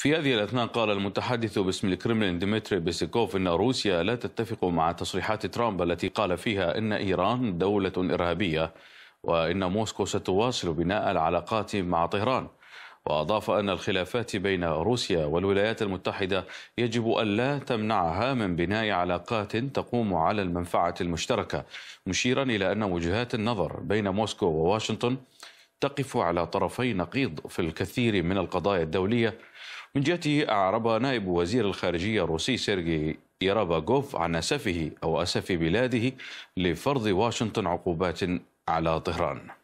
في هذه الأثناء قال المتحدث باسم الكرملين ديمتري بيسيكوف أن روسيا لا تتفق مع تصريحات ترامب التي قال فيها أن إيران دولة إرهابية وأن موسكو ستواصل بناء العلاقات مع طهران وأضاف أن الخلافات بين روسيا والولايات المتحدة يجب ألا تمنعها من بناء علاقات تقوم على المنفعة المشتركة مشيرا إلى أن وجهات النظر بين موسكو وواشنطن تقف على طرفي نقيض في الكثير من القضايا الدولية من جهته أعرب نائب وزير الخارجية الروسي سيرجي يراباغوف عن أسفه أو أسف بلاده لفرض واشنطن عقوبات على طهران